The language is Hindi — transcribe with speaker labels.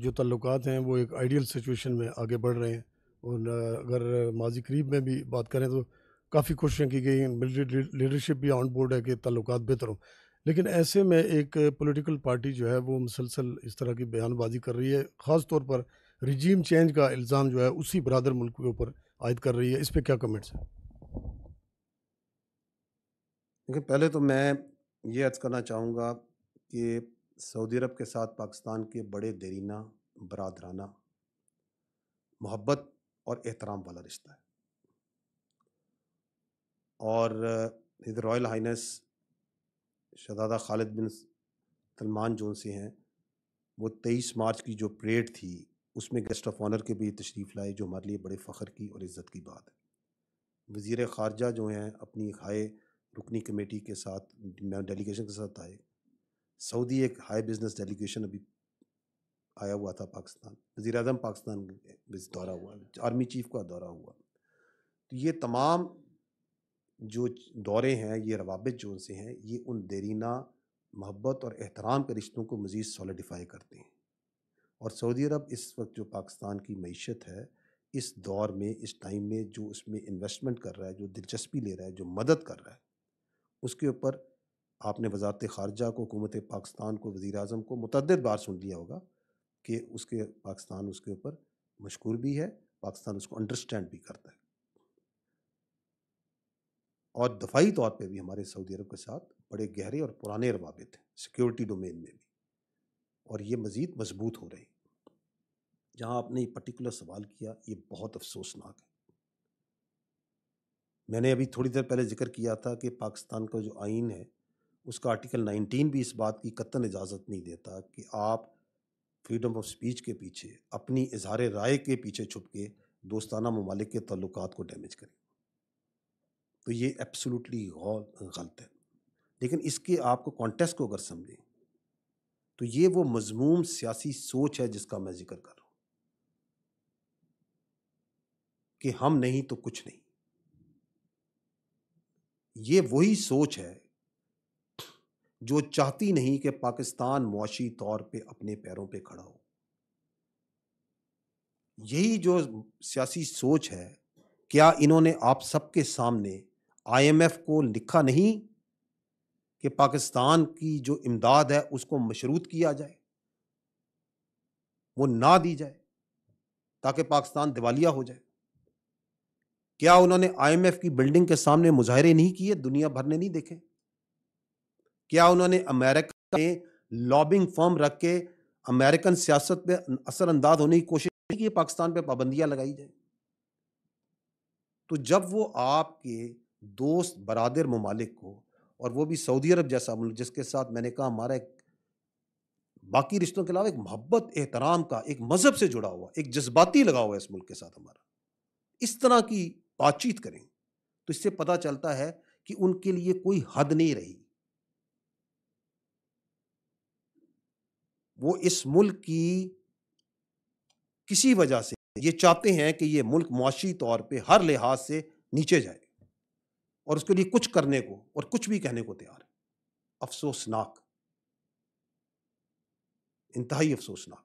Speaker 1: जो तल्लुकात हैं वो एक आइडियल सिचुएशन में आगे बढ़ रहे हैं और अगर माजी करीब में भी बात करें तो काफ़ी कोशिशें की गई मिलिट्री लीडरशिप भी ऑन बोर्ड है कि तल्लक बेहतर हों लेकिन ऐसे में एक पॉलिटिकल पार्टी जो है वो मुसलसल इस तरह की बयानबाजी कर रही है ख़ास तौर पर रिजीम चेंज का इल्ज़ाम जो है उसी बरदर मुल्क के ऊपर आयद कर रही है इस पर क्या कमेंट्स हैं देखिए पहले तो मैं
Speaker 2: ये अर्ज़ करना चाहूँगा कि सऊदी अरब के साथ पाकिस्तान के बड़े देरीना बरदराना मोहब्बत और एहतराम वाला रिश्ता है और रॉयल हाइनेस शहजादा खालिद बिन सलमान जोन से हैं वो तेईस मार्च की जो परेड थी उसमें गेस्ट ऑफ ऑनर के भी तशरीफ़ लाए जो हमारे लिए बड़े फ़ख्र की और इज़्ज़त की बात है वज़ी ख़ारजा जो हैं अपनी हाई रुकनी कमेटी के साथ डेलीगेशन के साथ आए सऊदी एक हाई बिजनेस डेलीगेशन अभी आया हुआ था पाकिस्तान वजीर अजम पाकिस्तान दौरा हुआ आर्मी चीफ का दौरा हुआ तो ये तमाम जो दौरे हैं ये रवाबित जो उनसे हैं ये उन देरीना मोहब्बत और एहतराम के रिश्तों को मज़ीद सॉलिडिफाई करते हैं और सऊदी अरब इस वक्त जो पाकिस्तान की मीशत है इस दौर में इस टाइम में जो उसमें इन्वेस्टमेंट कर रहा है जो दिलचस्पी ले रहा है जो मदद कर रहा है उसके ऊपर आपने वजारत ख़ारजा को हुकूमत पाकिस्तान को वज़ी अजम को मतद बार सुन लिया होगा कि उसके पाकिस्तान उसके ऊपर मशहूर भी है पाकिस्तान उसको अंडरस्टैंड भी करता है और दफाई तौर पर भी हमारे सऊदी अरब के साथ बड़े गहरे और पुराने रवाबित हैं सिक्योरिटी डोमेन में भी और ये मज़ीद मजबूत हो रही जहाँ आपने ये पर्टिकुलर सवाल किया ये बहुत अफसोसनाक है मैंने अभी थोड़ी देर पहले जिक्र किया था कि पाकिस्तान का जो आइन है उसका आर्टिकल 19 भी इस बात की कतन इजाज़त नहीं देता कि आप फ्रीडम ऑफ स्पीच के पीछे अपनी इजहार राय के पीछे छुप के दोस्ताना ममालिक के तल्लक को डैमेज करें तो ये एब्सोलूटली गलत है लेकिन इसके आपको कॉन्टेस्ट को अगर समझें तो ये वो मजमूम सियासी सोच है जिसका मैं जिक्र कर रहा हूं कि हम नहीं तो कुछ नहीं ये वही सोच है जो चाहती नहीं कि पाकिस्तान मुआशी तौर पे अपने पैरों पे खड़ा हो यही जो सियासी सोच है क्या इन्होंने आप सबके सामने आईएमएफ को लिखा नहीं कि पाकिस्तान की जो इमदाद है उसको मशरूत किया जाए वो ना दी जाए ताकि पाकिस्तान दिवालिया हो जाए क्या उन्होंने आईएमएफ की बिल्डिंग के सामने मुजाहरे नहीं किए दुनिया भर ने नहीं देखे क्या उन्होंने अमेरिका में लॉबिंग फॉर्म रख के अमेरिकन सियासत में असरअंदाज होने की कोशिश की पाकिस्तान पर पाबंदियां लगाई जाए तो जब वो आपके दोस्त बरदर ममालिक को और वो भी सऊदी अरब जैसा मुल्क जिसके साथ मैंने कहा हमारा एक बाकी रिश्तों के अलावा एक मोहब्बत एहतराम का एक मज़हब से जुड़ा हुआ एक जज्बाती लगा हुआ है इस मुल्क के साथ हमारा इस तरह की बातचीत करें तो इससे पता चलता है कि उनके लिए कोई हद नहीं रही वो इस मुल्क की किसी वजह से ये चाहते हैं कि ये मुल्क मुआशी तौर पे हर लिहाज से नीचे जाए और उसके लिए कुछ करने को और कुछ भी कहने को तैयार है अफसोसनाक इंतहाई अफसोसनाक